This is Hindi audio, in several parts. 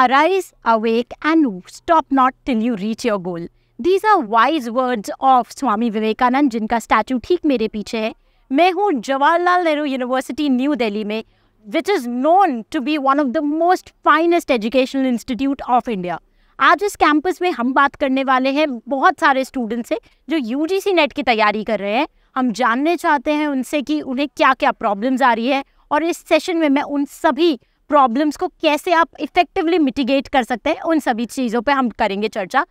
arise, awake, and stop not till you reach your goal. These are wise words of Swami Vivekanand, जिनका स्टैचू ठीक मेरे पीछे है मैं हूँ जवाहरलाल नेहरू यूनिवर्सिटी न्यू दिल्ली में which is known to be one of the most finest educational institute of India आज इस कैंपस में हम बात करने वाले हैं बहुत सारे स्टूडेंट्स से जो यू नेट की तैयारी कर रहे हैं हम जानने चाहते हैं उनसे कि उन्हें क्या क्या प्रॉब्लम्स आ रही है और इस सेशन में मैं उन सभी प्रॉब्लम्स को कैसे आप इफेक्टिवली मिटिगेट कर सकते हैं उन सभी चीज़ों पे हम करेंगे चर्चा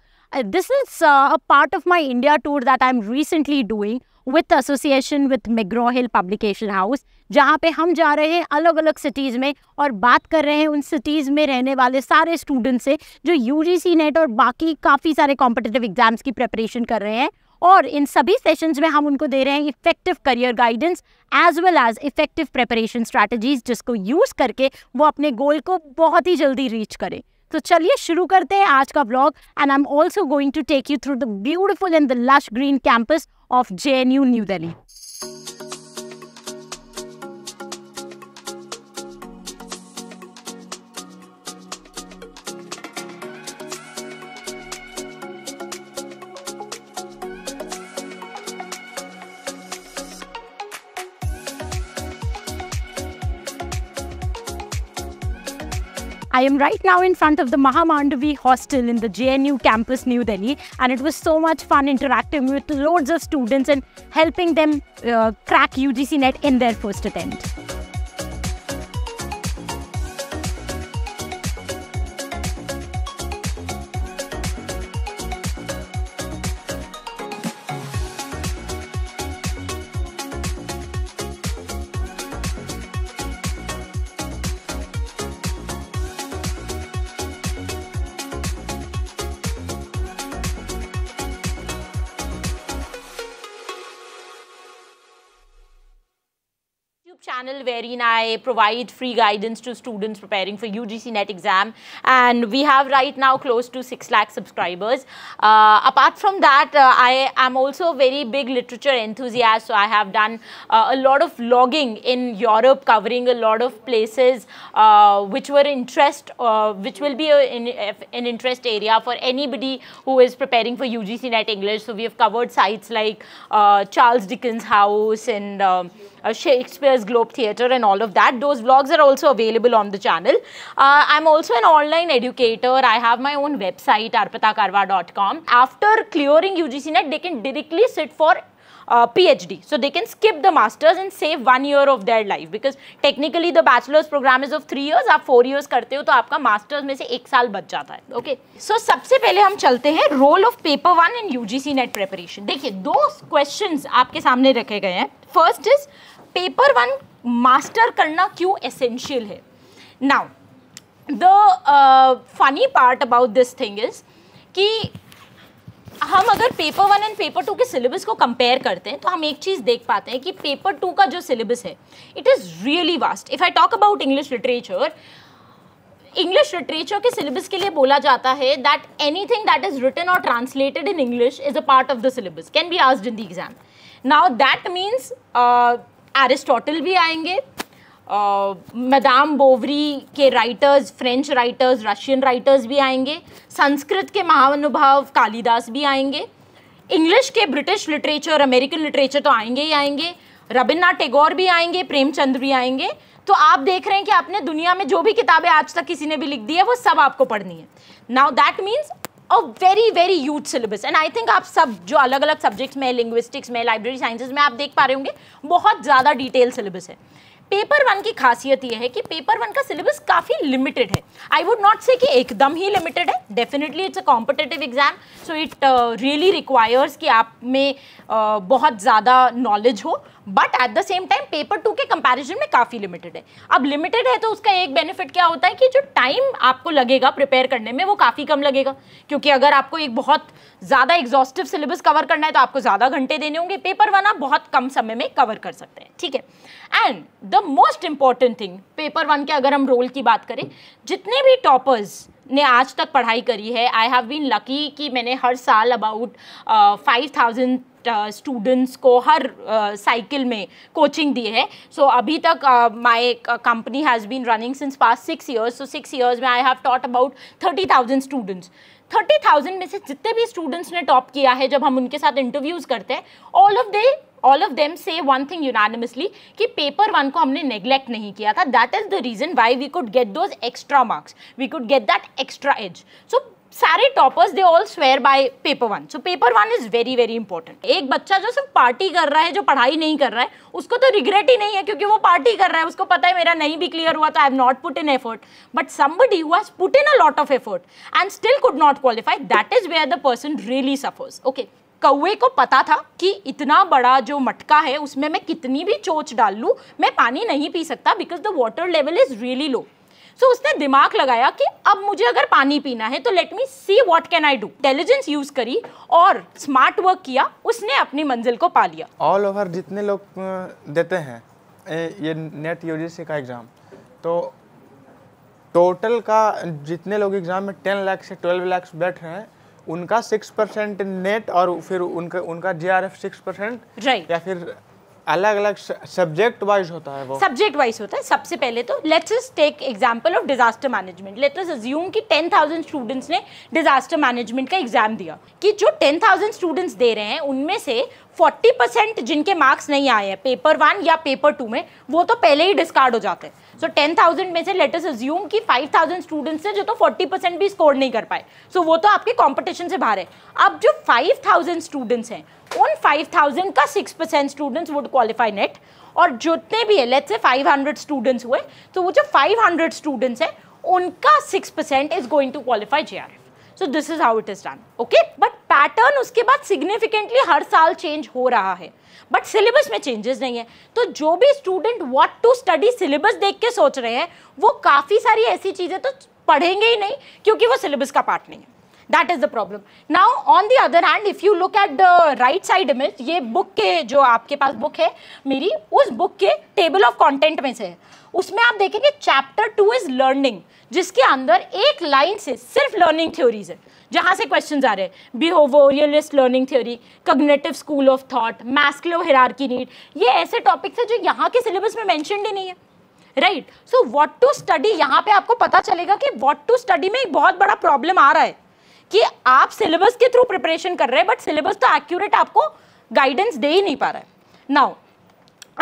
this is a part of my India tour that I am recently doing with association with McGraw Hill publication house जहाँ पे हम जा रहे हैं अलग अलग सिटीज़ में और बात कर रहे हैं उन सिटीज़ में रहने वाले सारे स्टूडेंट्स से जो यू जी सी नेट और बाकी काफ़ी सारे कॉम्पिटेटिव एग्जाम्स की प्रेपरेशन कर रहे हैं और इन सभी सेशंस में हम उनको दे रहे हैं effective career guidance as well as effective preparation strategies जिसको यूज़ करके वो अपने गोल को बहुत ही जल्दी रीच करें तो चलिए शुरू करते हैं आज का blog and I am also going to take you through the beautiful and the lush green campus of J N U New Delhi I am right now in front of the Mahamandavi hostel in the JNU campus New Delhi and it was so much fun interacting with loads of students and helping them uh, crack UGC NET in their first attempt. I provide free guidance to students preparing for UGC NET exam. And we have right now close to 6 lakh subscribers. Uh, apart from that, uh, I am also a very big literature enthusiast. So I have done uh, a lot of logging in Europe, covering a lot of places uh, which were interest, uh, which will be a, in, an interest area for anybody who is preparing for UGC NET English. So we have covered sites like uh, Charles Dickens House and um, uh, Shakespeare's Globe Theatre and all of that. Those vlogs are also available on the channel. Uh, I'm also an online educator. I have my own website, arpatakarwa.com. After clearing UGC NET, they can directly sit for PhD. So they can skip the masters and save one year of their life because technically the bachelor's program is of three years. आप four years करते हो तो आपका masters में से एक साल बच जाता है okay? so, सबसे पहले हम चलते हैं role of paper one in UGC net preparation. देखिए दो questions आपके सामने रखे गए हैं First is paper one master करना क्यों essential है now the funny part about this thing is कि हम अगर paper one and paper two के सिलेबस को कंपेयर करते हैं तो हम एक चीज़ देख पाते हैं कि पेपर टू का जो सिलेबस है it is really vast if I talk about English literature English literature के सिलेबस के लिए बोला जाता है that anything that is written or translated in English is a part of the syllabus can be asked in the exam now that means Aristotle भी आएंगे मैदाम बोवरी के writers French writers Russian writers भी आएंगे संस्कृत के महानुभाव कालिदास भी आएंगे इंग्लिश के ब्रिटिश लिटरेचर अमेरिकन लिटरेचर तो आएंगे ही आएंगे रविन्द्रनाथ टैगोर भी आएंगे प्रेमचंद भी आएंगे तो आप देख रहे हैं कि आपने दुनिया में जो भी किताबें आज तक किसी ने भी लिख दी है वो सब आपको पढ़नी है now that means a very very huge syllabus and I think आप सब जो अलग अलग सब्जेक्ट्स में लिंग्विस्टिक्स में लाइब्रेरी साइंसेज में आप देख पा रहे होंगे बहुत ज़्यादा डिटेल सिलेबस है पेपर वन की खासियत यह है कि पेपर वन का सिलेबस काफ़ी लिमिटेड है आई वुड नॉट से कि एकदम ही लिमिटेड है definitely it's a competitive exam so it really requires कि आप में uh, बहुत ज़्यादा नॉलेज हो but at the same time paper two के कंपैरिजन में काफ़ी लिमिटेड है अब लिमिटेड है तो उसका एक बेनिफिट क्या होता है कि जो टाइम आपको लगेगा प्रिपेयर करने में वो काफ़ी कम लगेगा क्योंकि अगर आपको एक बहुत ज़्यादा एग्जॉस्टिव सिलेबस कवर करना है तो आपको ज़्यादा घंटे देने होंगे पेपर वन आप बहुत कम समय में कवर कर सकते हैं ठीक है and the most important thing paper one के अगर हम रोल की बात करें जितने भी टॉपर्स ने आज तक पढ़ाई करी है आई हैव बीन लकी कि मैंने हर साल about five thousand students uh, को हर साइकिल uh, में कोचिंग दी है सो अभी तक my company has been running since past six years so six years में I have taught about thirty thousand students thirty thousand में से जितने भी स्टूडेंट्स ने टॉप किया है जब हम उनके साथ इंटरव्यूज़ करते हैं all of they all of them से वन थिंग यूनानिमसली कि पेपर वन को हमने नेग्लेक्ट नहीं किया था that is the reason why we could get those extra marks we could get that extra edge so सारे toppers they all swear by paper one so paper one is very very important एक बच्चा जो सिर्फ पार्टी कर रहा है जो पढ़ाई नहीं कर रहा है उसको तो रिग्रेट ही नहीं है क्योंकि वो पार्टी कर रहा है उसको पता है मेरा नहीं भी क्लियर हुआ तो I have not put in effort but somebody who has put in a lot of effort and still could not qualify that is where the person really suffers okay कौए को पता था कि इतना बड़ा जो मटका है उसमें मैं कितनी भी चोच डाल लूँ मैं पानी नहीं पी सकता because the water level is really low so so, उसने दिमाग लगाया कि अब मुझे अगर पानी पीना है तो let me see what can I do intelligence use करी और स्मार्ट वर्क किया उसने अपनी मंजिल को पा लिया ऑल ओवर जितने लोग देते हैं ये नेट यूजीसी का एग्ज़ाम तो टोटल का जितने लोग एग्ज़ाम में टेन लाख से ट्वेल्व लाख बैठ रहे हैं उनका सिक्स परसेंट नेट और फिर उनका उनका J R F six percent या फिर अलग अलग सब्जेक्ट वाइज होता है वो सब्जेक्ट वाइज होता है सबसे पहले तो let's take example of disaster management let's assume कि 10000 स्टूडेंट्स ने डिजास्टर मैनेजमेंट का एग्जाम दिया कि जो 10000 स्टूडेंट्स दे रहे हैं उनमें से 40 परसेंट जिनके मार्क्स नहीं आए हैं पेपर वन या पेपर टू में वो तो पहले ही डिस्कार्ड हो जाते हैं सो टेन थाउजेंड में से लेटेस्ट अज्यूम कि फाइव थाउजेंड स्टूडेंट्स हैं जो तो फोर्टी परसेंट भी स्कोर नहीं कर पाए सो so, वो तो आपके कॉम्पिटिशन से बाहर है अब जो फाइव थाउजेंड स्टूडेंट्स हैं उन 5000 का 6 percent students would qualify NET और जितने भी है लेट्स से 500 स्टूडेंट्स हुए तो वो जो 500 स्टूडेंट्स हैं उनका 6 percent is going to qualify J so this is how it is done okay but pattern उसके बाद सिग्निफिकेंटली हर साल चेंज हो रहा है बट सिलेबस में चेंजेस नहीं है तो जो भी student what to study syllabus देख के सोच रहे हैं वो काफ़ी सारी ऐसी चीज़ें तो पढ़ेंगे ही नहीं क्योंकि वो सिलेबस का पार्ट नहीं है that is the problem now on the other hand if you look at the right side image ये बुक के जो आपके पास बुक है मेरी उस बुक के टेबल ऑफ कॉन्टेंट में से है उसमें आप देखेंगे चैप्टर टू इज लर्निंग जिसके अंदर एक लाइन से सिर्फ लर्निंग थ्योरीज है जहाँ से क्वेश्चंस आ रहे हैं behaviouralist learning theory cognitive school of thought Maslow hierarchy need ये ऐसे टॉपिक्स हैं जो यहाँ के सिलेबस में मैंशनड ही नहीं है right so what to study यहाँ पे आपको पता चलेगा कि व्हाट टू स्टडी में एक बहुत बड़ा प्रॉब्लम आ रहा है कि आप सिलेबस के थ्रू प्रिपरेशन कर रहे हैं बट सिलेबस तो एक्यूरेट आपको गाइडेंस दे ही नहीं पा रहा है now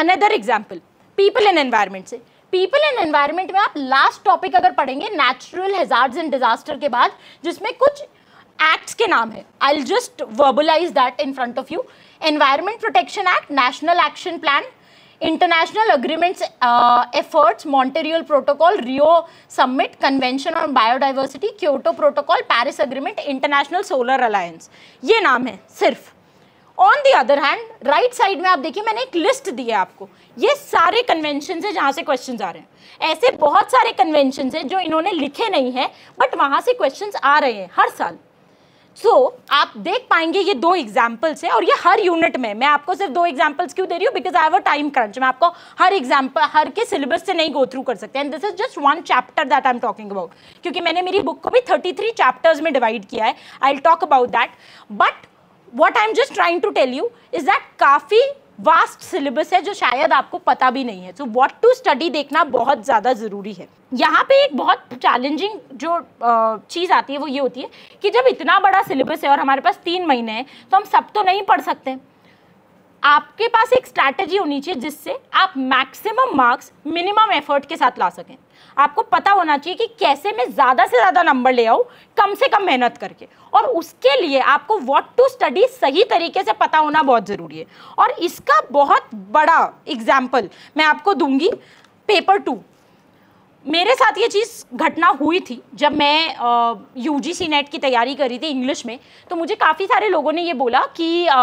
another example people and environment से पीपल एंड एनवायरमेंट में आप लास्ट टॉपिक अगर पढ़ेंगे नेचुरल हेजार्ड एंड डिजास्टर के बाद जिसमें कुछ एक्ट्स के नाम है I just verbalise that in front of you environment protection act national action plan international agreements efforts Montreal protocol Rio summit convention on biodiversity Kyoto protocol Paris agreement international solar alliance ये नाम है सिर्फ on the other hand right side में आप देखिए मैंने एक लिस्ट दी है आपको ये सारे कन्वेंशन है जहाँ से क्वेश्चन आ रहे हैं ऐसे बहुत सारे कन्वेंशन है जो इन्होंने लिखे नहीं है बट वहाँ से क्वेश्चन आ रहे हैं हर साल सो so, आप देख पाएंगे ये दो एग्जाम्पल्स हैं और ये हर यूनिट में मैं आपको सिर्फ दो एग्जाम्पल्स क्यों दे रही हूँ because I have a time crunch मैं आपको हर एग्जाम्पल हर के सिलेबस से नहीं गो थ्रू कर सकते and this is just one chapter that I am talking about क्योंकि मैंने मेरी बुक को भी थर्टी थ्री चैप्टर्स में डिवाइड किया है I talk about that but what I am just trying to tell you is that काफ़ी वास्ट सिलेबस है जो शायद आपको पता भी नहीं है सो व्हाट टू स्टडी देखना बहुत ज़्यादा ज़रूरी है यहाँ पे एक बहुत चैलेंजिंग जो चीज़ आती है वो ये होती है कि जब इतना बड़ा सिलेबस है और हमारे पास तीन महीने हैं तो हम सब तो नहीं पढ़ सकते आपके पास एक स्ट्रैटेजी होनी चाहिए जिससे आप मैक्सिमम मार्क्स मिनिमम एफर्ट के साथ ला सकें आपको पता होना चाहिए कि कैसे मैं ज़्यादा से ज़्यादा नंबर ले आऊँ कम से कम मेहनत करके और उसके लिए आपको व्हाट टू स्टडी सही तरीके से पता होना बहुत ज़रूरी है और इसका बहुत बड़ा एग्जाम्पल मैं आपको दूंगी पेपर टू मेरे साथ ये चीज़ घटना हुई थी जब मैं यू जी नेट की तैयारी करी थी इंग्लिश में तो मुझे काफ़ी सारे लोगों ने ये बोला कि ah,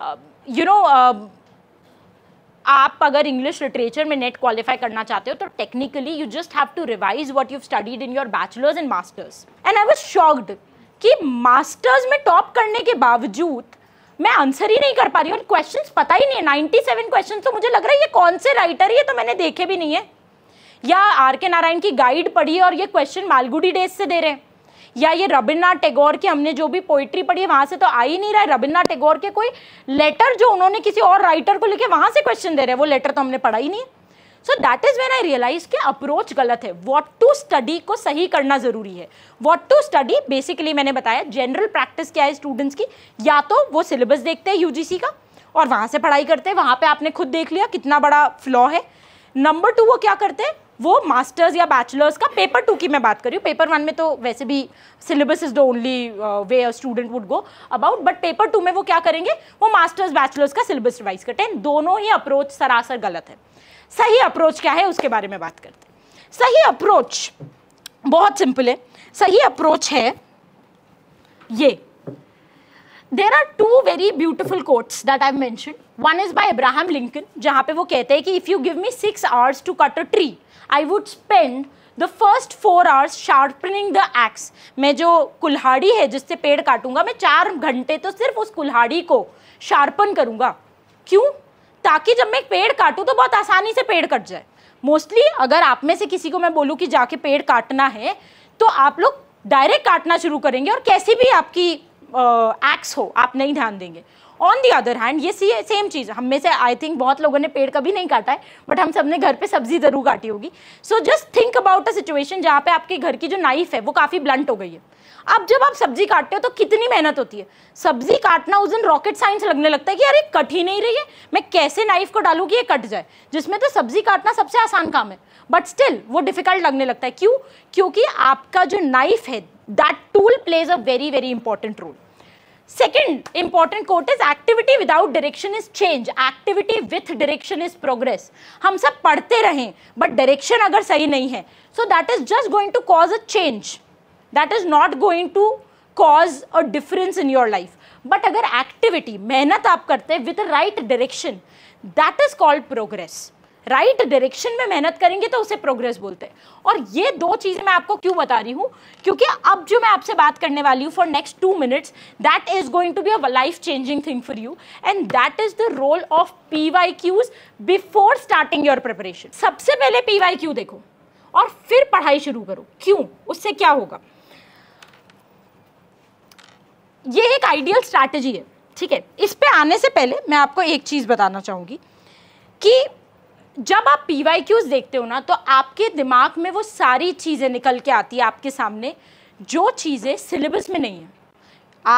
ah, you know know, um, आप अगर इंग्लिश लिटरेचर में नेट क्वालिफाई करना चाहते हो तो technically you just have to revise what you studied in your bachelors and masters and I was shocked कि मास्टर्स में टॉप करने के बावजूद मैं आंसर ही नहीं कर पा रही हूँ क्वेश्चन पता ही नहीं है नाइन्टी सेवन क्वेश्चन तो मुझे लग रहा है ये कौन से राइटर ये तो मैंने देखे भी नहीं है या आर के नारायण की गाइड पढ़ी है और ये क्वेश्चन मालगुडी डेज से दे रहे हैं या ये रविन्द्रनाथ टैगोर की हमने जो भी पोइट्री पढ़ी है वहां से तो आ ही नहीं रहा है रविन्द्रनाथ टैगोर के कोई लेटर जो उन्होंने किसी और राइटर को लिखे वहां से क्वेश्चन दे रहे हैं वो लेटर तो हमने पढ़ा ही नहीं so that is when I realise के अप्रोच गलत है वॉट टू स्टडी को सही करना ज़रूरी है वॉट टू स्टडी बेसिकली मैंने बताया जनरल प्रैक्टिस क्या है स्टूडेंट्स की या तो वो सिलेबस देखते हैं यूजीसी का और वहां से पढ़ाई करते हैं वहां पे आपने खुद देख लिया कितना बड़ा फ्लॉ है नंबर टू वो क्या करते हैं वो मास्टर्स या बैचलर्स का पेपर टू की मैं बात कर रही हूँ पेपर वन में तो वैसे भी syllabus is the only way a student would go about but paper two में वो क्या करेंगे वो मास्टर्स बैचलर्स का सिलेबस रिवाइज करते हैं दोनों ही अप्रोच सरासर गलत है सही अप्रोच क्या है उसके बारे में बात करते हैं सही अप्रोच बहुत सिंपल है सही अप्रोच है ये there are two very beautiful quotes that I mention one is by Abraham Lincoln जहाँ पे वो कहते हैं कि if you give me six hours to cut a tree I would spend the first four hours sharpening the axe मैं जो कुल्हाड़ी है जिससे पेड़ काटूंगा मैं चार घंटे तो सिर्फ उस कुल्हाड़ी को शार्पन करूंगा क्यों ताकि जब मैं पेड़ काटूँ तो बहुत आसानी से पेड़ कट जाए मोस्टली अगर आप में से किसी को मैं बोलूँ कि जाके पेड़ काटना है तो आप लोग डायरेक्ट काटना शुरू करेंगे और कैसी भी आपकी एक्स हो आप नहीं ध्यान देंगे ऑन दी अदर हैंड ये सी सेम चीज़ हम में से आई थिंक बहुत लोगों ने पेड़ कभी नहीं काटा है बट हम सब ने घर पे सब्जी ज़रूर काटी होगी so just think about a situation जहाँ पे आपके घर की जो नाइफ है वो काफ़ी ब्लंट हो गई है अब जब आप सब्जी काटते हो तो कितनी मेहनत होती है सब्जी काटना उस दिन रॉकेट साइंस लगने लगता है कि यार ये कट ही नहीं रही है मैं कैसे नाइफ को डालूँ कि ये कट जाए जिसमें तो सब्जी काटना सबसे आसान काम है बट स्टिल वो डिफिकल्ट लगने लगता है क्यों क्योंकि आपका जो नाइफ है That tool plays a very, very important role. Second important quote is activity without direction is change. Activity with direction is progress. हम सब पढ़ते रहें but direction अगर सही नहीं है so that is just going to cause a change. That is not going to cause a difference in your life. But अगर activity मेहनत आप करते with the right direction that is called progress. Right right direction में मेहनत करेंगे तो उसे प्रोग्रेस बोलते हैं और ये दो चीज़ें मैं आपको क्यों बता रही हूं क्योंकि अब जो मैं आपसे बात करने वाली हूं for next two minutes that is going to be a life changing thing for you and that is the role of P before starting your preparation सबसे पहले पी देखो और फिर पढ़ाई शुरू करो क्यों उससे क्या होगा ये एक आइडियल स्ट्रैटेजी है ठीक है इस पे आने से पहले मैं आपको एक चीज़ बताना चाहूंगी कि जब आप पी वाई क्यूज देखते हो ना तो आपके दिमाग में वो सारी चीज़ें निकल के आती है आपके सामने जो चीज़ें सिलेबस में नहीं है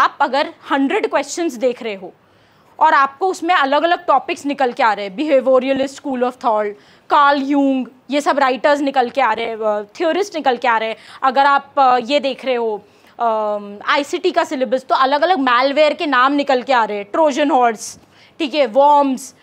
आप अगर हंड्रेड क्वेश्चंस देख रहे हो और आपको उसमें अलग अलग टॉपिक्स निकल के आ रहे हैं behavioural school of thought Carl Jung ये सब राइटर्स निकल के आ रहे हैं थियोरिस्ट निकल के आ रहे हैं अगर आप ये देख रहे हो आईसीटी का सिलेबस तो अलग अलग मेलवेयर के नाम निकल के आ रहे हैं ट्रोजन हॉर्स ठीक है worms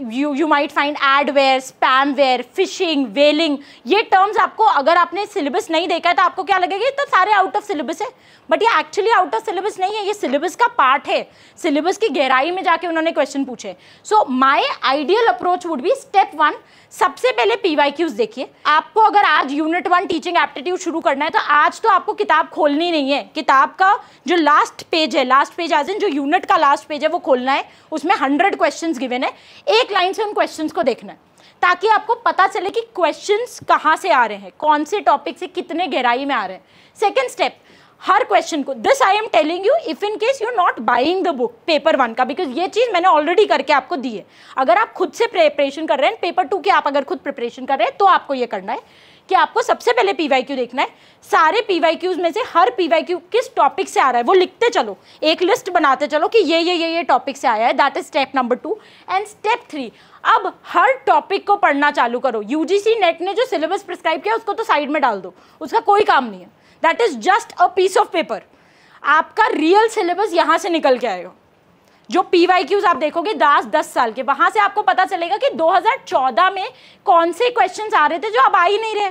you you might find adware spamware phishing whaling ये टर्म्स आपको अगर आपने सिलेबस नहीं देखा है तो आपको क्या लगेगा तो सारे आउट ऑफ सिलेबस है बट ये एक्चुअली आउट ऑफ सिलेबस नहीं है ये सिलेबस का पार्ट है सिलेबस की गहराई में जाके उन्होंने क्वेश्चन पूछे so my ideal approach would be step one सबसे पहले पी देखिए आपको अगर आज यूनिट वन टीचिंग एप्टीट्यूड शुरू करना है तो आज तो आपको किताब खोलनी नहीं है किताब का जो लास्ट पेज है लास्ट पेज आज इन जो यूनिट का लास्ट पेज है वो खोलना है उसमें हंड्रेड क्वेश्चन गिवन है एक लाइन से उन क्वेश्चन को देखना है ताकि आपको पता चले कि क्वेश्चंस कहाँ से आ रहे हैं कौन से टॉपिक से कितने गहराई में आ रहे हैं सेकेंड स्टेप हर क्वेश्चन को this I am telling you if in case you not buying the book paper one का बिकॉज ये चीज मैंने ऑलरेडी करके आपको दी है अगर आप खुद से प्रिपरेशन कर रहे हैं पेपर टू के आप अगर खुद प्रिपरेशन कर रहे हैं तो आपको ये करना है कि आपको सबसे पहले पी क्यू देखना है सारे पी वाई क्यूज में से हर पी वाई क्यू किस टॉपिक से आ रहा है वो लिखते चलो एक लिस्ट बनाते चलो कि ये ये ये ये टॉपिक से आया है that is step number two and step three अब हर टॉपिक को पढ़ना चालू करो यूजीसी नेट ने जो सिलेबस प्रिस्क्राइब किया उसको तो साइड में डाल दो उसका कोई काम नहीं है that is just a piece of paper आपका रियल सिलेबस यहाँ से निकल के आएगा जो पी वाई क्यूज आप देखोगे दस दस साल के वहां से आपको पता चलेगा कि 2014 में कौन से क्वेश्चन आ रहे थे जो अब आ ही नहीं रहे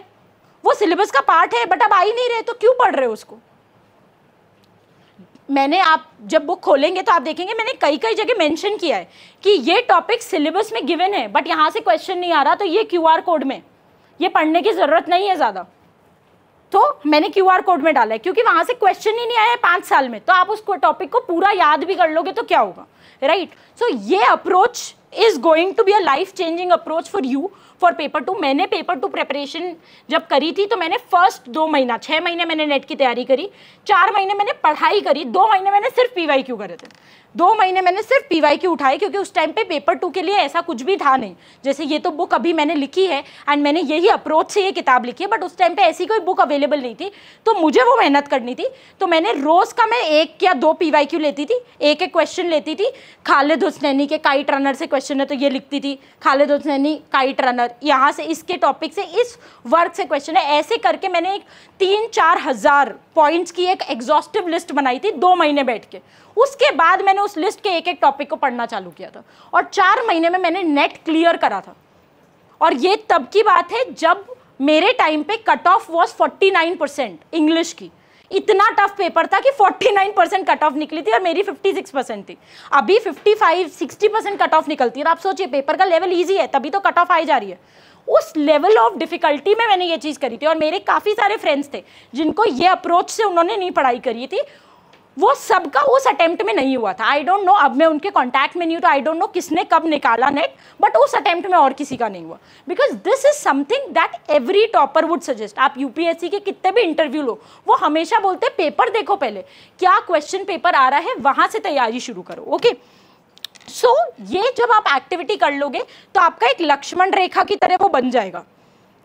वो सिलेबस का पार्ट है बट अब आ ही नहीं रहे तो क्यों पढ़ रहे हो उसको मैंने आप जब बुक खोलेंगे तो आप देखेंगे मैंने कई कई जगह मेंशन किया है कि ये टॉपिक सिलेबस में गिवन है बट यहाँ से क्वेश्चन नहीं आ रहा तो ये क्यूआर कोड में ये पढ़ने की ज़रूरत नहीं है ज़्यादा तो मैंने क्यू आर कोड में डाला है क्योंकि वहां से क्वेश्चन ही नहीं आया है पांच साल में तो आप उस टॉपिक को पूरा याद भी कर लोगे तो क्या होगा राइट right? सो so, ये approach is going to be a life changing approach for you for paper two मैंने पेपर टू प्रेपरेशन जब करी थी तो मैंने फर्स्ट दो महीना छः महीने मैंने नेट की तैयारी करी चार महीने मैंने पढ़ाई करी दो महीने मैंने सिर्फ पी वाई क्यू करे थे दो महीने मैंने सिर्फ पी वाई क्यू उठाए क्योंकि उस टाइम पे पेपर टू के लिए ऐसा कुछ भी था नहीं जैसे ये तो बुक अभी मैंने लिखी है एंड मैंने यही अप्रोच से ये किताब लिखी है बट उस टाइम पे ऐसी कोई बुक अवेलेबल नहीं थी तो मुझे वो मेहनत करनी थी तो मैंने रोज़ का मैं एक या दो पी वाई क्यू लेती थी एक एक क्वेश्चन लेती थी खालिद हुसनैनी के काइट रनर से क्वेश्चन है तो ये लिखती थी खालिद हुसनैनी काइट रनर पर यहाँ से इसके टॉपिक से इस वर्क से क्वेश्चन है ऐसे करके मैंने एक तीन चार हज़ार पॉइंट्स की एक एग्जॉस्टिव लिस्ट बनाई थी दो महीने बैठ के उसके बाद मैंने उस लिस्ट के एक एक टॉपिक को पढ़ना चालू किया था और चार महीने में मैंने नेट क्लियर करा था और ये तब की बात है जब मेरे टाइम पे cut off was 49 percent English की इतना टफ पेपर था कि 49 परसेंट कट ऑफ निकली थी और मेरी 56 परसेंट थी अभी 55 60 परसेंट कट ऑफ निकलती है और आप सोचिए पेपर का लेवल ईजी है तभी तो कट ऑफ आई जा रही है उस लेवल ऑफ डिफ़िकल्टी में मैंने ये चीज़ करी थी और मेरे काफ़ी सारे फ्रेंड्स थे जिनको ये अप्रोच से उन्होंने नहीं पढ़ाई करी थी वो सबका उस अटेम्प्ट में नहीं हुआ था आई डोंट नो अब मैं उनके कॉन्टैक्ट में नहीं हूँ तो आई डोंट नो किसने कब निकाला नेट बट उस अटेम्प्ट में और किसी का नहीं हुआ because this is something that every topper would suggest आप यूपीएससी के कितने भी इंटरव्यू लो वो हमेशा बोलते पेपर देखो पहले क्या क्वेश्चन पेपर आ रहा है वहाँ से तैयारी शुरू करो ओके okay? सो so, ये जब आप एक्टिविटी कर लोगे तो आपका एक लक्ष्मण रेखा की तरह वो बन जाएगा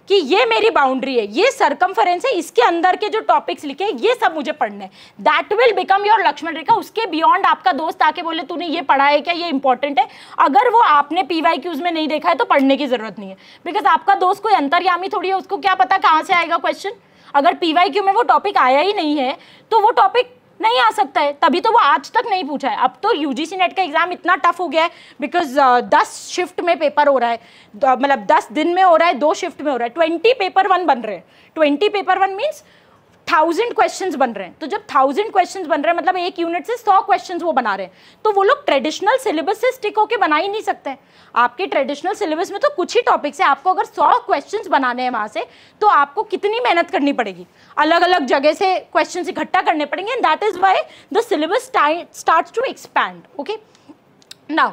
कि ये मेरी बाउंड्री है ये सरकमफरेंस है इसके अंदर के जो टॉपिक्स लिखे ये सब मुझे पढ़ने that will become your Lakshman rekha उसके बियॉन्ड आपका दोस्त आके बोले तूने ये पढ़ा है क्या ये इंपॉर्टेंट है अगर वो आपने पी वाई क्यूज में नहीं देखा है तो पढ़ने की जरूरत नहीं है बिकॉज आपका दोस्त कोई अंतर्यामी थोड़ी है उसको क्या पता कहाँ से आएगा क्वेश्चन अगर पी वाई क्यू में वो टॉपिक आया ही नहीं है तो वो टॉपिक नहीं आ सकता है तभी तो वो आज तक नहीं पूछा है अब तो यूजीसी नेट का एग्ज़ाम इतना टफ हो गया है बिकॉज uh, दस शिफ्ट में पेपर हो रहा है मतलब दस दिन में हो रहा है दो शिफ्ट में हो रहा है ट्वेंटी पेपर वन बन रहे हैं twenty paper one means thousand question बन रहे हैं तो जब थाउजेंड क्वेश्चन बन रहे हैं मतलब एक यूनिट से सौ क्वेश्चन वो बना रहे हैं तो वो लोग ट्रेडिशनल सिलेबस से स्टिक होकर बना ही नहीं सकते आपके ट्रेडिशनल सिलेबस में तो कुछ ही टॉपिक्स है आपको अगर सौ क्वेश्चन बनाने हैं वहाँ से तो आपको कितनी मेहनत करनी पड़ेगी अलग अलग जगह से क्वेश्चन इकट्ठा करने पड़ेंगे and that is why the syllabus start to expand okay now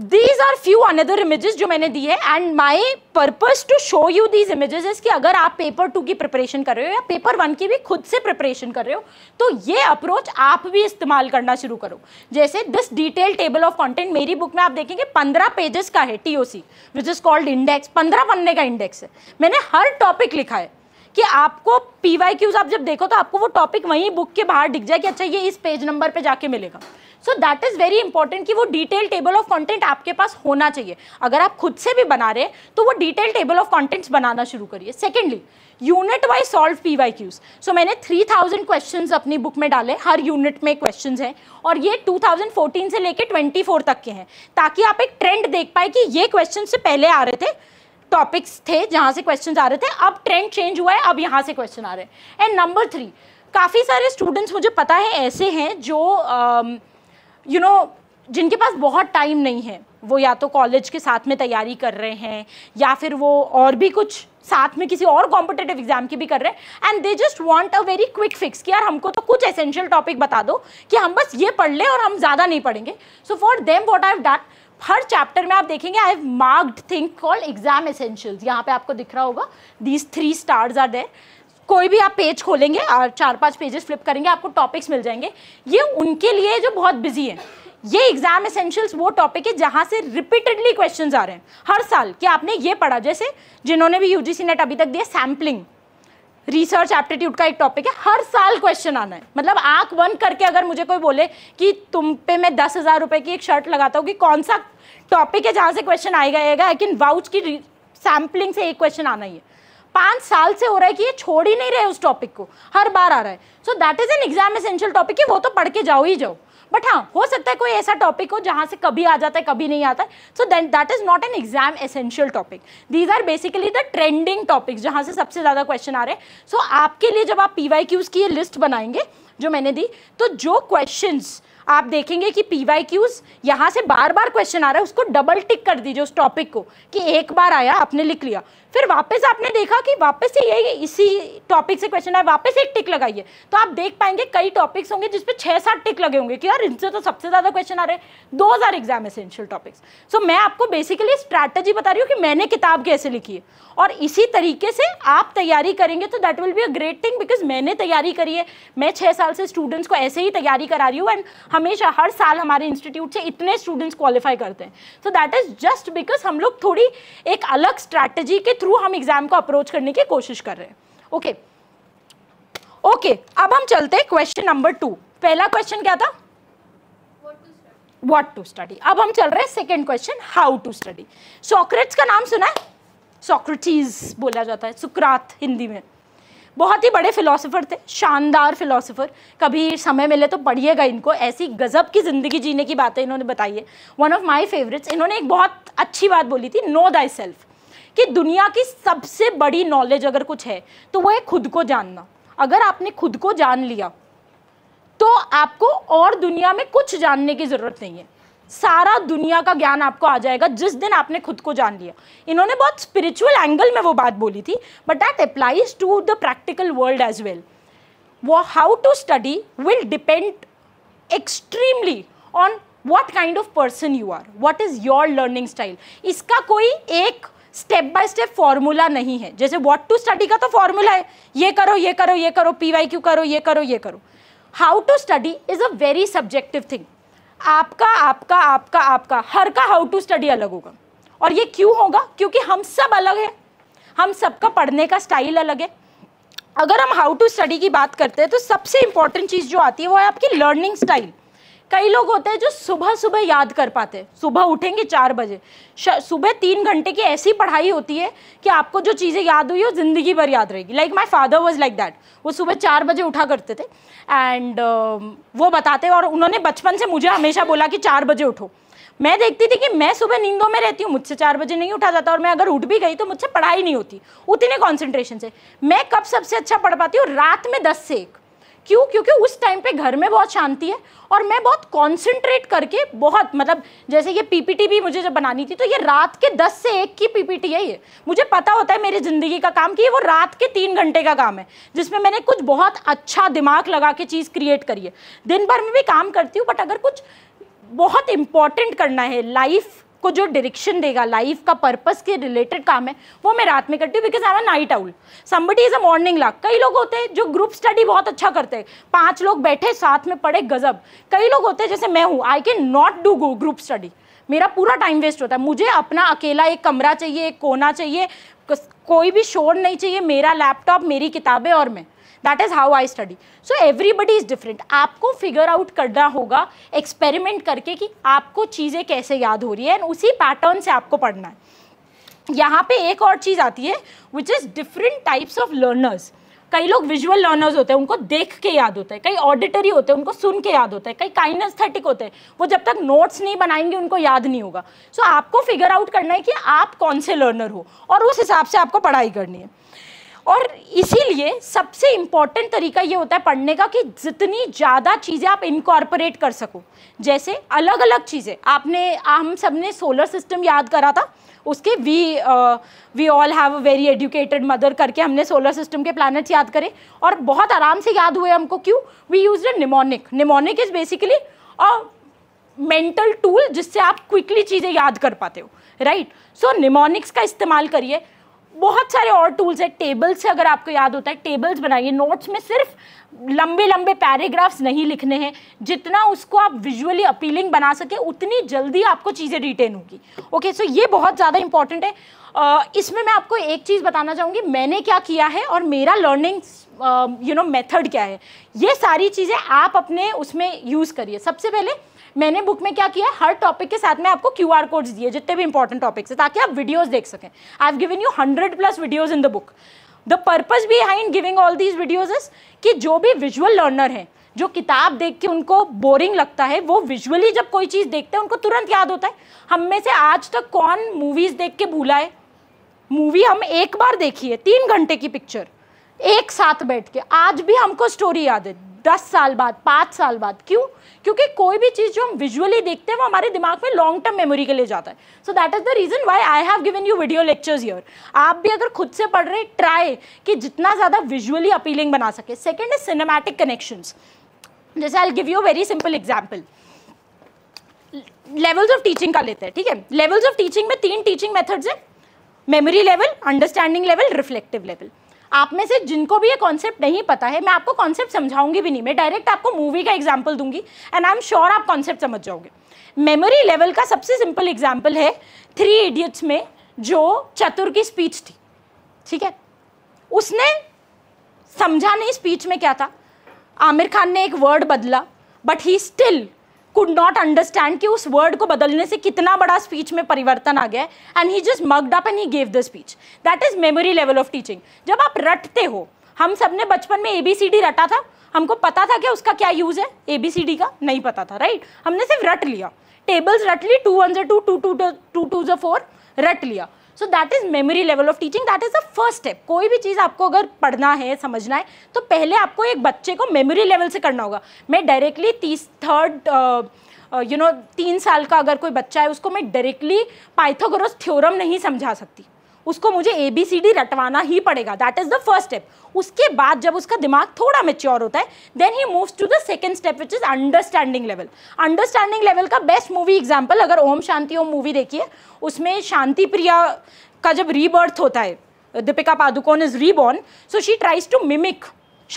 these are few another images जो मैंने दी है and my purpose to show you these images is कि अगर आप पेपर टू की प्रिपरेशन कर रहे हो या पेपर वन की भी खुद से प्रिपरेशन कर रहे हो तो ये अप्रोच आप भी इस्तेमाल करना शुरू करो जैसे this detail table of content मेरी बुक में आप देखेंगे पंद्रह पेजेस का है T O C which is called index पंद्रह पन्ने का इंडेक्स है मैंने हर टॉपिक लिखा है कि आपको पीवाई क्यूज आप जब देखो तो आपको वो टॉपिक वहीं बुक के बाहर दिख जाए कि अच्छा ये इस पेज नंबर पे जाके मिलेगा so that is very important कि वो डिटेल टेबल ऑफ कंटेंट आपके पास होना चाहिए अगर आप खुद से भी बना रहे हैं तो वो डिटेल टेबल ऑफ कंटेंट्स बनाना शुरू करिए secondly unit wise solve P Y Qs so मैंने 3000 क्वेश्चन अपनी बुक में डाले हर यूनिट में क्वेश्चन हैं और ये 2014 से लेके 24 तक के हैं ताकि आप एक ट्रेंड देख पाए कि ये क्वेश्चन से पहले आ रहे थे टॉपिक्स थे जहाँ से क्वेश्चन आ रहे थे अब ट्रेंड चेंज हुआ है अब यहाँ से क्वेश्चन आ रहे हैं एंड नंबर थ्री काफ़ी सारे स्टूडेंट्स मुझे पता है ऐसे हैं जो you um, know you know, जिनके पास बहुत टाइम नहीं है वो या तो कॉलेज के साथ में तैयारी कर रहे हैं या फिर वो और भी कुछ साथ में किसी और कॉम्पिटेटिव एग्जाम की भी कर रहे हैं and they just want a very quick fix कि यार हमको तो कुछ एसेंशियल टॉपिक बता दो कि हम बस ये पढ़ लें और हम ज़्यादा नहीं पढ़ेंगे so for them what I have done हर चैप्टर में आप देखेंगे I have marked thing called exam essentials यहाँ पे आपको दिख रहा होगा these three stars are there कोई भी आप पेज खोलेंगे और चार पांच पेजेस फ्लिप करेंगे आपको टॉपिक्स मिल जाएंगे ये उनके लिए जो बहुत बिजी है ये एग्जाम एसेंशियल्स वो टॉपिक है जहाँ से रिपीटेडली क्वेश्चंस आ रहे हैं हर साल कि आपने ये पढ़ा जैसे जिन्होंने भी यूजीसी नेट अभी तक दिया सैम्पलिंग रिसर्च एप्टीट्यूड का एक टॉपिक है हर साल क्वेश्चन आना है मतलब आंख बंद करके अगर मुझे कोई बोले कि तुम पे मैं दस हज़ार रुपये की एक शर्ट लगाता हूँ कि कौन सा टॉपिक है जहाँ से क्वेश्चन आएगा आएगा लेकिन वाउच की सैम्पलिंग से एक क्वेश्चन आना ही है पाँच साल से हो रहा है कि ये छोड़ ही नहीं रहे उस टॉपिक को हर बार आ रहा है so that is an exam essential topic कि वो तो पढ़ के जाओ ही जाओ बट हाँ हो सकता है कोई ऐसा टॉपिक हो जहाँ से कभी आ जाता है कभी नहीं आता है so then that is not an exam essential topic these are basically the trending topics जहाँ से सबसे ज़्यादा क्वेश्चन आ रहे हैं सो so, आपके लिए जब आप पी वाई क्यूज़ की ये लिस्ट बनाएंगे जो मैंने दी तो जो क्वेश्चंस आप देखेंगे कि पी वाई क्यूज यहाँ से बार बार क्वेश्चन आ रहा है उसको डबल टिक कर दीजिए उस टॉपिक को कि एक बार आया आपने लिख लिया फिर वापस आपने देखा कि वापस से यही इसी टॉपिक से क्वेश्चन आया वापस एक टिक लगाइए तो आप देख पाएंगे कई टॉपिक्स होंगे जिसपे छः सात टिक लगे होंगे कि यार इनसे तो सबसे ज़्यादा क्वेश्चन आ रहे हैं दो हज़ार एग्जाम एसेंशियल टॉपिक्स सो मैं आपको बेसिकली स्ट्रैटेजी बता रही हूँ कि मैंने किताब कैसे लिखी है और इसी तरीके से आप तैयारी करेंगे तो that will be a great thing because मैंने तैयारी करी है मैं छः साल से स्टूडेंट्स को ऐसे ही तैयारी करा रही हूँ एंड हमेशा हर साल हमारे इंस्टीट्यूट से इतने स्टूडेंट्स क्वालिफाई करते हैं so that is just because हम लोग थोड़ी एक अलग स्ट्रैटेजी के थ्रू हम एग्जाम को अप्रोच करने की कोशिश कर रहे हैं ओके ओके अब हम चलते हैं क्वेश्चन नंबर टू पहला क्वेश्चन क्या था वॉट टू स्टडी अब हम चल रहे हैं second question how to study Socrates का नाम सुना है सॉक्रेटीज बोला जाता है सुक्रात हिंदी में बहुत ही बड़े फिलोसोफर थे शानदार फिलोसोफर कभी समय मिले तो पढ़िएगा इनको ऐसी गज़ब की ज़िंदगी जीने की बातें इन्होंने बताई है वन ऑफ माय फेवरेट्स इन्होंने एक बहुत अच्छी बात बोली थी नो दाई सेल्फ कि दुनिया की सबसे बड़ी नॉलेज अगर कुछ है तो वो है खुद को जानना अगर आपने खुद को जान लिया तो आपको और दुनिया में कुछ जानने की ज़रूरत नहीं है सारा दुनिया का ज्ञान आपको आ जाएगा जिस दिन आपने खुद को जान लिया इन्होंने बहुत स्पिरिचुअल एंगल में वो बात बोली थी but that applies to the practical world as well वो how to study will depend extremely on what kind of person you are what is your learning style इसका कोई एक स्टेप बाय स्टेप फॉर्मूला नहीं है जैसे व्हाट टू स्टडी का तो फॉर्मूला है ये करो ये करो ये करो पी वाई क्यू करो ये करो ये करो how to study is a very subjective thing आपका आपका आपका आपका हर का हाउ टू स्टडी अलग होगा और ये क्यों होगा क्योंकि हम सब अलग हैं हम सबका पढ़ने का स्टाइल अलग है अगर हम हाउ टू स्टडी की बात करते हैं तो सबसे इंपॉर्टेंट चीज़ जो आती है वो है आपकी लर्निंग स्टाइल कई लोग होते हैं जो सुबह सुबह याद कर पाते हैं सुबह उठेंगे चार बजे सुबह तीन घंटे की ऐसी पढ़ाई होती है कि आपको जो चीज़ें याद हुई वो ज़िंदगी भर याद रहेगी like my father was like that वो सुबह चार बजे उठा करते थे एंड uh, um, वो बताते और उन्होंने बचपन से मुझे हमेशा बोला कि चार बजे उठो मैं देखती थी कि मैं सुबह नींदों में रहती हूँ मुझसे चार बजे नहीं उठा जाता और मैं अगर उठ भी गई तो मुझसे पढ़ाई नहीं होती उतने कॉन्सेंट्रेशन से मैं कब सबसे अच्छा पढ़ पाती हूँ रात में दस से एक क्यों क्योंकि उस टाइम पे घर में बहुत शांति है और मैं बहुत कंसंट्रेट करके बहुत मतलब जैसे ये पीपीटी भी मुझे जब बनानी थी तो ये रात के दस से एक की पीपीटी है ये मुझे पता होता है मेरी ज़िंदगी का काम कि वो रात के तीन घंटे का काम है जिसमें मैंने कुछ बहुत अच्छा दिमाग लगा के चीज़ क्रिएट करी है दिन भर में भी काम करती हूँ बट अगर कुछ बहुत इम्पॉर्टेंट करना है लाइफ को जो डायरेक्शन देगा लाइफ का पर्पस के रिलेटेड काम है वो मैं रात में करती हूँ because I night owl somebody is a morning lark कई लोग होते हैं जो ग्रुप स्टडी बहुत अच्छा करते हैं पांच लोग बैठे साथ में पढ़े गजब कई लोग होते हैं जैसे मैं हूँ I can not do go group study मेरा पूरा टाइम वेस्ट होता है मुझे अपना अकेला एक कमरा चाहिए एक कोना चाहिए कोई भी शोर नहीं चाहिए मेरा लैपटॉप मेरी किताबें और मैं that is how I study so everybody is different आपको फिगर आउट करना होगा एक्सपेरिमेंट करके कि आपको चीज़ें कैसे याद हो रही है एंड उसी पैटर्न से आपको पढ़ना है यहाँ पे एक और चीज़ आती है which is different types of learners कई लोग विजुअल लर्नर्स होते हैं उनको देख के याद होता है कई ऑडिटरी होते हैं उनको सुन के याद होता है कई काइनेस्थेटिक होते हैं वो जब तक नोट्स नहीं बनाएंगे उनको याद नहीं होगा सो so, आपको फिगर आउट करना है कि आप कौन से लर्नर हो और उस हिसाब से आपको पढ़ाई करनी है और इसीलिए सबसे इम्पॉर्टेंट तरीका ये होता है पढ़ने का कि जितनी ज़्यादा चीज़ें आप इनकॉर्पोरेट कर सको जैसे अलग अलग चीज़ें आपने हम सब ने सोलर सिस्टम याद करा था उसके we we all have a very educated mother करके हमने सोलर सिस्टम के प्लैनेट्स याद करे और बहुत आराम से याद हुए हमको क्यों we use a mnemonic mnemonic is basically a mental tool जिससे आप क्विकली चीज़ें याद कर पाते हो राइट सो निमोनिक्स का इस्तेमाल करिए बहुत सारे और टूल्स हैं टेबल्स अगर आपको याद होता है टेबल्स बनाइए नोट्स में सिर्फ लंबे लंबे पैराग्राफ्स नहीं लिखने हैं जितना उसको आप विजुअली अपीलिंग बना सके उतनी जल्दी आपको चीज़ें रिटेन होगी ओके सो ये बहुत ज़्यादा इंपॉर्टेंट है इसमें मैं आपको एक चीज़ बताना चाहूँगी मैंने क्या किया है और मेरा लर्निंग यू नो मेथड क्या है ये सारी चीज़ें आप अपने उसमें यूज़ करिए सबसे पहले मैंने बुक में क्या किया हर टॉपिक के साथ में आपको क्यू आर कोड्स दिए जितने भी इंपॉर्टेंट टॉपिक्स है ताकि आप वीडियोज़ देख सकें I have given you hundred plus videos in the book the purpose behind giving all these videos is कि जो भी विजुअल लर्नर है जो किताब देख के उनको बोरिंग लगता है वो विजुअली जब कोई चीज़ देखते हैं उनको तुरंत याद होता है हम में से आज तक कौन मूवीज़ देख के भूला है मूवी हम एक बार देखी है तीन घंटे की पिक्चर एक साथ बैठ के आज भी हमको स्टोरी याद है दस साल बाद पाँच साल बाद क्यों क्योंकि कोई भी चीज़ जो हम विजुअली देखते हैं वो हमारे दिमाग में लॉन्ग टर्म मेमोरी के लिए जाता है so that is the reason why I have given you video lectures your आप भी अगर खुद से पढ़ रहे ट्राई कि जितना ज़्यादा विजुअली अपीलिंग बना सके सेकेंड इज सिनेमैटिक कनेक्शंस जैसे I give you very simple example levels of teaching का लेते हैं ठीक है लेवल्स ऑफ टीचिंग में तीन टीचिंग मेथड्स हैं memory level understanding level reflective level आप में से जिनको भी ये कॉन्सेप्ट नहीं पता है मैं आपको कॉन्सेप्ट समझाऊंगी भी नहीं मैं डायरेक्ट आपको मूवी का एग्जाम्पल दूंगी एंड आई एम श्योर आप कॉन्सेप्ट समझ जाओगे मेमोरी लेवल का सबसे सिंपल एग्जाम्पल है थ्री इडियट्स में जो चतुर की स्पीच थी ठीक है उसने समझा नहीं स्पीच में क्या था आमिर खान ने एक वर्ड बदला but he still could not understand कि उस वर्ड को बदलने से कितना बड़ा स्पीच में परिवर्तन आ गया and he just mugged up and he gave the speech that is memory level of teaching जब आप रटते हो हम सब ने बचपन में एबीसीडी रटा था हमको पता था कि उसका क्या यूज़ है एबीसीडी का नहीं पता था राइट हमने सिर्फ रट लिया टेबल्स रट ली टू वन जो two two two two two जो फोर रट लिया so that is memory level of teaching that is a first step कोई भी चीज़ आपको अगर पढ़ना है समझना है तो पहले आपको एक बच्चे को मेमोरी लेवल से करना होगा मैं डायरेक्टली तीस थर्ड यू नो तीन साल का अगर कोई बच्चा है उसको मैं डायरेक्टली पाइथोग्रोस थ्योरम नहीं समझा सकती उसको मुझे ए बी सी डी रटवाना ही पड़ेगा that is the first step उसके बाद जब उसका दिमाग थोड़ा मेच्योर होता है then he moves to the second step which is understanding level understanding level का बेस्ट मूवी एग्जाम्पल अगर ओम शांति ओम मूवी देखिए उसमें शांति प्रिया का जब रीबर्थ होता है Deepika Padukone is reborn so she tries to mimic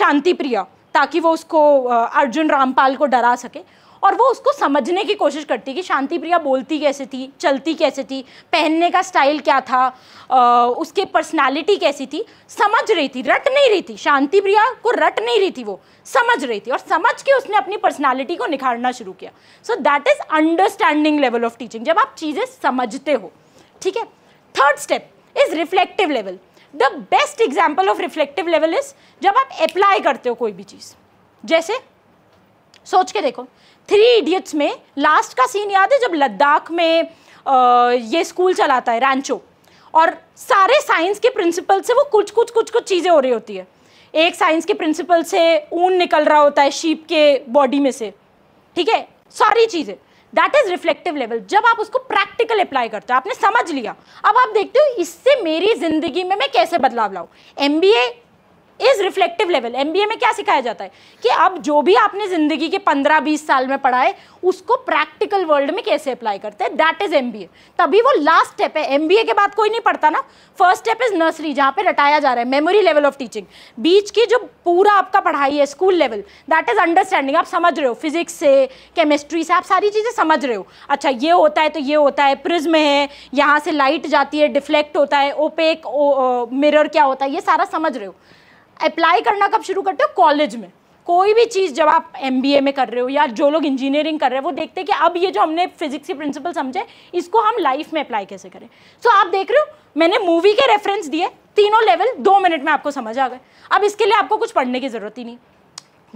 Shanti Priya ताकि वो उसको अर्जुन रामपाल को डरा सके और वो उसको समझने की कोशिश करती कि शांति प्रिया बोलती कैसे थी चलती कैसे थी पहनने का स्टाइल क्या था आ, उसके पर्सनालिटी कैसी थी समझ रही थी रट नहीं रही थी शांति प्रिया को रट नहीं रही थी वो समझ रही थी और समझ के उसने अपनी पर्सनालिटी को निखारना शुरू किया so that is understanding level of teaching जब आप चीज़ें समझते हो ठीक है third step is reflective level the best example of reflective level is जब आप अप्लाई करते हो कोई भी चीज़ जैसे सोच के देखो थ्री इडियट्स में लास्ट का सीन याद है जब लद्दाख में आ, ये स्कूल चलाता है रैंचो और सारे साइंस के प्रिंसिपल से वो कुछ कुछ कुछ कुछ चीज़ें हो रही होती है एक साइंस के प्रिंसिपल से ऊन निकल रहा होता है शीप के बॉडी में से ठीक है सारी चीज़ें दैट इज रिफ्लेक्टिव लेवल जब आप उसको प्रैक्टिकल अप्लाई करते हो आपने समझ लिया अब आप देखते हो इससे मेरी जिंदगी में मैं कैसे बदलाव लाऊं M is reflective level MBA में क्या सिखाया जाता है कि अब जो भी आपने जिंदगी के 15-20 साल में पढ़ाए उसको प्रैक्टिकल वर्ल्ड में कैसे अप्लाई करते हैं दैट इज एमबीए तभी वो लास्ट स्टेप है एमबीए के बाद कोई नहीं पढ़ता ना फर्स्ट स्टेप इज नर्सरी जहाँ पे रटाया जा रहा है मेमोरी लेवल ऑफ टीचिंग बीच की जो पूरा आपका पढ़ाई है school level that is understanding आप समझ रहे हो फिजिक्स से केमिस्ट्री से आप सारी चीज़ें समझ रहे हो अच्छा ये होता है तो ये होता है प्रिज्म है यहाँ से लाइट जाती है डिफ्लेक्ट होता है ओपेक मिरर क्या होता है ये सारा समझ रहे हो अप्लाई करना कब शुरू करते हो कॉलेज में कोई भी चीज़ जब आप एम में कर रहे हो या जो लोग इंजीनियरिंग कर रहे हैं वो देखते हैं कि अब ये जो हमने फिजिक्स के प्रिंसिपल समझे इसको हम लाइफ में अप्लाई कैसे करें सो so, आप देख रहे हो मैंने मूवी के रेफरेंस दिए तीनों लेवल दो मिनट में आपको समझ आ गए अब इसके लिए आपको कुछ पढ़ने की ज़रूरत ही नहीं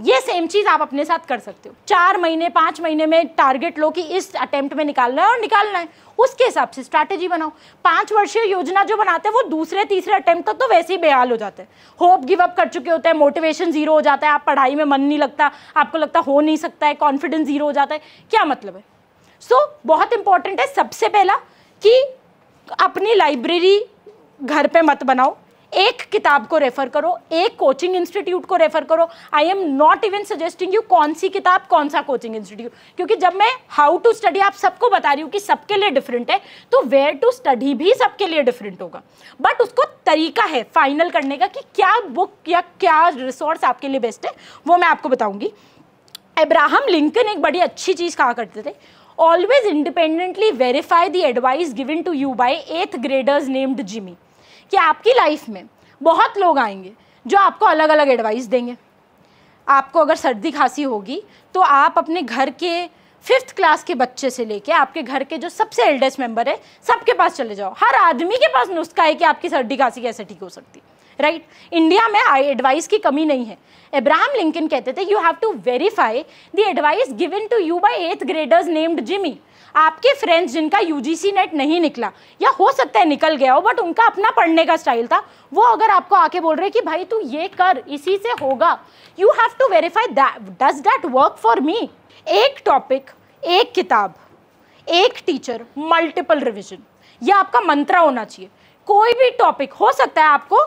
ये सेम चीज़ आप अपने साथ कर सकते हो चार महीने पांच महीने में टारगेट लो कि इस अटेम्प्ट में निकालना है और निकालना है उसके हिसाब से स्ट्रैटेजी बनाओ पांच वर्षीय योजना जो बनाते हैं वो दूसरे तीसरे अटेम्प्ट तक तो वैसे ही बेहाल हो जाते हैं होप गिव अप कर चुके होते हैं मोटिवेशन जीरो हो जाता है आप पढ़ाई में मन नहीं लगता आपको लगता हो नहीं सकता है कॉन्फिडेंस जीरो हो जाता है क्या मतलब है सो so, बहुत इंपॉर्टेंट है सबसे पहला कि अपनी लाइब्रेरी घर पे मत बनाओ एक किताब को रेफर करो एक कोचिंग इंस्टीट्यूट को रेफर करो I am not even suggesting you कौन सी किताब कौन सा कोचिंग इंस्टीट्यूट क्योंकि जब मैं हाउ टू स्टडी आप सबको बता रही हूँ कि सबके लिए डिफरेंट है तो वेयर टू स्टडी भी सबके लिए डिफरेंट होगा बट उसको तरीका है फाइनल करने का कि क्या बुक या क्या रिसोर्स आपके लिए बेस्ट है वो मैं आपको बताऊंगी एब्राहम लिंकन एक बड़ी अच्छी चीज़ कहा करते थे always independently verify the advice given to you by eighth graders named Jimmy कि आपकी लाइफ में बहुत लोग आएंगे जो आपको अलग अलग एडवाइस देंगे आपको अगर सर्दी खांसी होगी तो आप अपने घर के फिफ्थ क्लास के बच्चे से लेके आपके घर के जो सबसे एल्डेस्ट मेंबर है सबके पास चले जाओ हर आदमी के पास नुस्खा है कि आपकी सर्दी खांसी कैसे ठीक हो सकती राइट right? इंडिया में एडवाइस की कमी नहीं है इब्राहम लिंकन कहते थे you have to verify the advice given to you by eighth graders named Jimmy आपके फ्रेंड्स जिनका यूजीसी नेट नहीं निकला या हो सकता है निकल गया हो बट उनका अपना पढ़ने का स्टाइल था वो अगर आपको आके बोल रहे कि भाई तू ये कर इसी से होगा you have to verify does that work for me एक टॉपिक एक किताब एक टीचर मल्टीपल रिविजन यह आपका मंत्रा होना चाहिए कोई भी टॉपिक हो सकता है आपको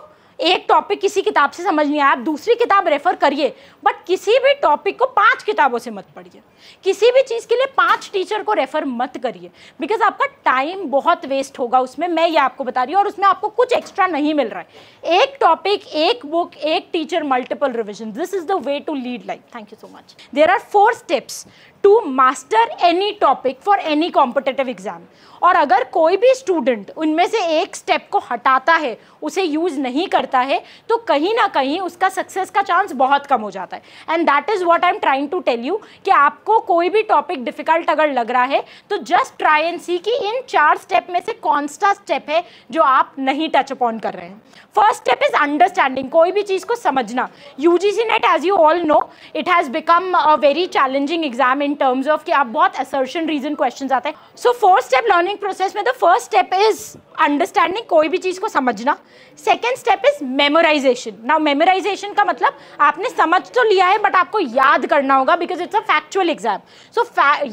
एक टॉपिक किसी किताब से समझ नहीं आया आप दूसरी किताब रेफर करिए बट किसी भी टॉपिक को पांच किताबों से मत पढ़िए किसी भी चीज़ के लिए पांच टीचर को रेफर मत करिए बिकॉज आपका टाइम बहुत वेस्ट होगा उसमें मैं ये आपको बता रही हूँ और उसमें आपको कुछ एक्स्ट्रा नहीं मिल रहा है एक टॉपिक एक बुक एक teacher multiple revision this is the way to lead life thank you so much there are four steps to master any topic for any competitive exam और अगर कोई भी स्टूडेंट उनमें से एक स्टेप को हटाता है उसे यूज़ नहीं करता है तो कहीं ना कहीं उसका सक्सेस का चांस बहुत कम हो जाता है and that is what I am trying to tell you कि आपको कोई भी टॉपिक डिफिकल्ट अगर लग रहा है तो जस्ट ट्राई एंड सी कि इन चार स्टेप में से कौन सा स्टेप है जो आप नहीं टच अपॉन कर रहे हैं फर्स्ट स्टेप इज़ अंडरस्टैंडिंग कोई भी चीज़ को समझना U G C NET as you all know it has become a very challenging exam in in terms of कि आप बहुत असर्शन रीजन क्वेश्चन आते हैं so first step learning process में the first step is understanding कोई भी चीज़ को समझना सेकेंड स्टेप इज मेमोराइजेशन ना मेमोराइजेशन का मतलब आपने समझ तो लिया है बट आपको याद करना होगा because it's a factual exam so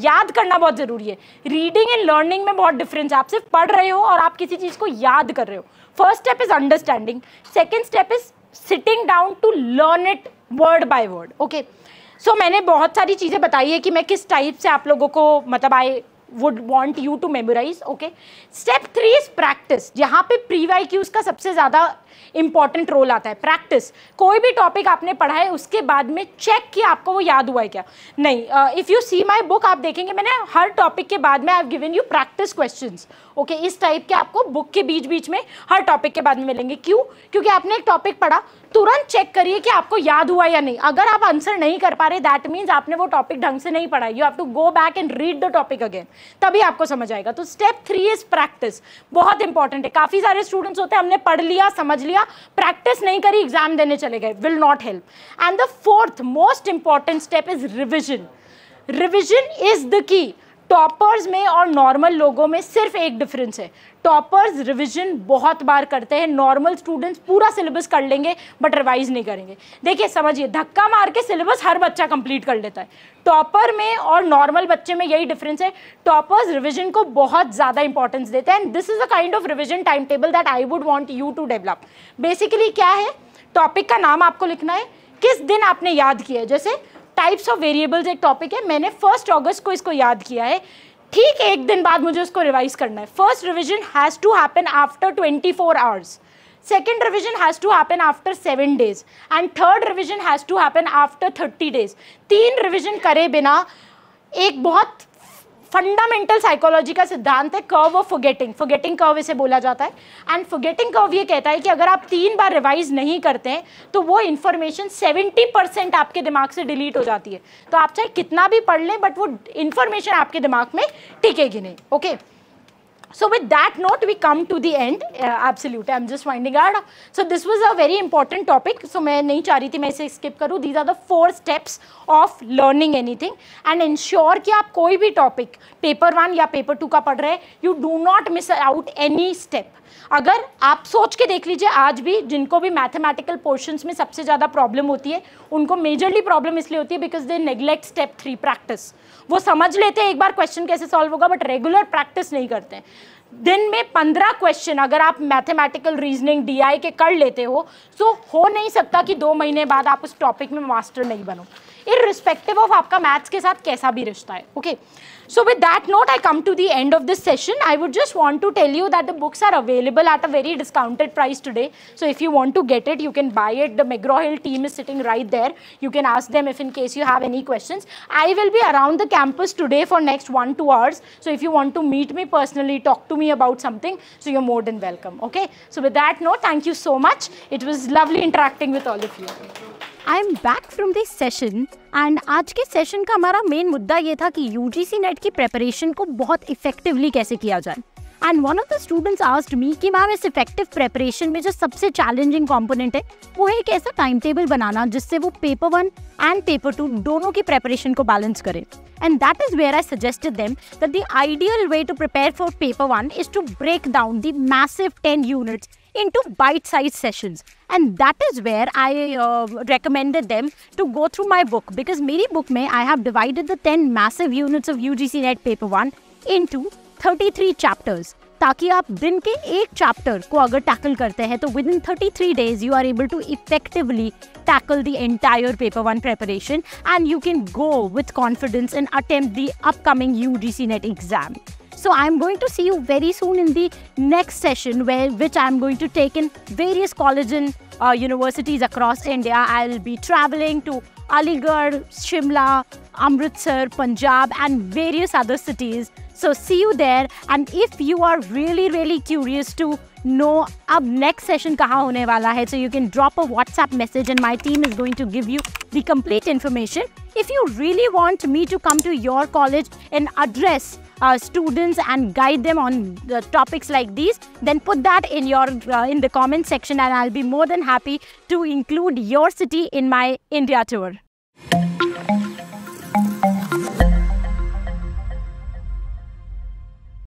याद करना बहुत ज़रूरी है रीडिंग एंड लर्निंग में बहुत डिफरेंस है आप सिर्फ पढ़ रहे हो और आप किसी चीज़ को याद कर रहे हो first step is understanding second step is sitting down to learn it word by word okay so so, मैंने बहुत सारी चीज़ें बताई है कि मैं किस टाइप से आप लोगों को मतलब I would want you to memorize okay step three is practice यहाँ पे प्री वाई क्यूज का सबसे ज़्यादा इंपॉर्टेंट रोल आता है प्रैक्टिस कोई भी टॉपिक आपने पढ़ा है उसके बाद में चेक कि आपको वो याद हुआ है क्या नहीं if you see my book आप देखेंगे मैंने हर टॉपिक के बाद में I given you practice question okay इस टाइप के आपको बुक के बीच बीच में हर टॉपिक के बाद में मिलेंगे क्यों क्योंकि आपने एक टॉपिक पढ़ा तुरंत चेक करिए कि आपको याद हुआ या नहीं अगर आप आंसर नहीं कर पा रहे दैट मीन्स आपने वो टॉपिक ढंग से नहीं पढ़ा you have to go back and read the topic again तभी आपको समझ आएगा तो स्टेप थ्री इज प्रैक्टिस बहुत इंपॉर्टेंट है काफ़ी सारे स्टूडेंट्स होते हैं हमने पढ़ लिया समझ लिया प्रैक्टिस नहीं करी एग्जाम देने चले गए will not help and the fourth most important step is revision revision is the key toppers में और नॉर्मल लोगों में सिर्फ एक डिफरेंस है टॉपर्स रिवीजन बहुत बार करते हैं नॉर्मल स्टूडेंट्स पूरा सिलेबस कर लेंगे बट रिवाइज नहीं करेंगे देखिए समझिए धक्का मार के सिलेबस हर बच्चा कंप्लीट कर लेता है टॉपर में और नॉर्मल बच्चे में यही डिफरेंस है टॉपर्स रिविजन को बहुत ज़्यादा इंपॉर्टेंस देते हैं and this is a kind of revision time table that I would want you to develop basically क्या है टॉपिक का नाम आपको लिखना है किस दिन आपने याद किया है जैसे टाइप्स ऑफ वेरिएबल्स एक टॉपिक है मैंने फर्स्ट ऑगस्ट को इसको याद किया है ठीक एक दिन बाद मुझे उसको रिवाइज करना है first revision has to happen after twenty four hours second revision has to happen after seven days and third revision has to happen after thirty days तीन रिविजन करे बिना एक बहुत फंडामेंटल साइकोलॉजी का सिद्धांत है curve of forgetting forgetting curve इसे बोला जाता है एंड फुगेटिंग कर्व ये कहता है कि अगर आप तीन बार रिवाइज नहीं करते हैं तो वो इन्फॉर्मेशन 70 परसेंट आपके दिमाग से डिलीट हो जाती है तो आप चाहे कितना भी पढ़ लें बट वो इन्फॉर्मेशन आपके दिमाग में टिकेगी नहीं okay okay? so with that note we come to the end uh, absolute i'm just winding out so this was a very important topic so main nahi cha rahi thi main ise skip karu these are the four steps of learning anything and ensure ki aap koi bhi topic paper 1 ya paper 2 ka pad rahe you do not miss out any step अगर आप सोच के देख लीजिए आज भी जिनको भी मैथमेटिकल पोर्शंस में सबसे ज़्यादा प्रॉब्लम होती है उनको मेजरली प्रॉब्लम इसलिए होती है because they neglect step three practice वो समझ लेते हैं एक बार क्वेश्चन कैसे सॉल्व होगा बट रेगुलर प्रैक्टिस नहीं करते हैं दिन में पंद्रह क्वेश्चन अगर आप मैथमेटिकल रीजनिंग डी के कर लेते हो तो हो नहीं सकता कि दो महीने बाद आप उस टॉपिक में मास्टर नहीं बनो इन रिस्पेक्टिव ऑफ आपका मैथ्स के साथ कैसा भी रिश्ता है okay okay? So with that note, I come to the end of this session. I would just want to tell you that the books are available at a very discounted price today. So if you want to get it, you can buy it. The McGraw-Hill team is sitting right there. You can ask them if in case you have any questions. I will be around the campus today for next one, two hours. So if you want to meet me personally, talk to me about something, so you're more than welcome, okay? So with that note, thank you so much. It was lovely interacting with all of you. I am back from this session एंड आज के सेशन का हमारा मेन मुद्दा ये था कि यू जी सी नेट की प्रेपरेशन को बहुत इफेक्टिवली कैसे किया जाए and one of the students asked me कि मैम इस इफेक्टिव प्रेपरेशन में जो सबसे चैलेंजिंग कॉम्पोनेंट है वो है एक ऐसा टाइम टेबल बनाना जिससे वो paper one and paper two दोनों की प्रेपरेशन को बैलेंस करें and that is where I suggested them that the ideal way to prepare for paper one is to break down the massive ten units into bite-sized sessions and that is where I uh, recommended them to go through my book because my book may I have divided the 10 massive units of UGC Net Paper 1 into 33 chapters ताकि आप दिन के एक चैप्टर को अगर टैकल करते हैं तो within thirty three days you are able to effectively tackle the entire paper one preparation and you can go with confidence and attempt the upcoming U G C NET exam so I'm going to see you very soon in the next session where which I'm going to take in various colleges uh, universities across India. I'll be traveling to Aligarh, Shimla, Amritsar, Punjab and various other cities. So see you there and if you are really really curious to know ab next session kaha hone wala hai? so you can drop a WhatsApp message and my team is going to give you the complete information. If you really want me to come to your college and address uh, students and guide them on the topics like these, then put that in your uh, in the comment section and I'll be more than happy to include your city in my India tour.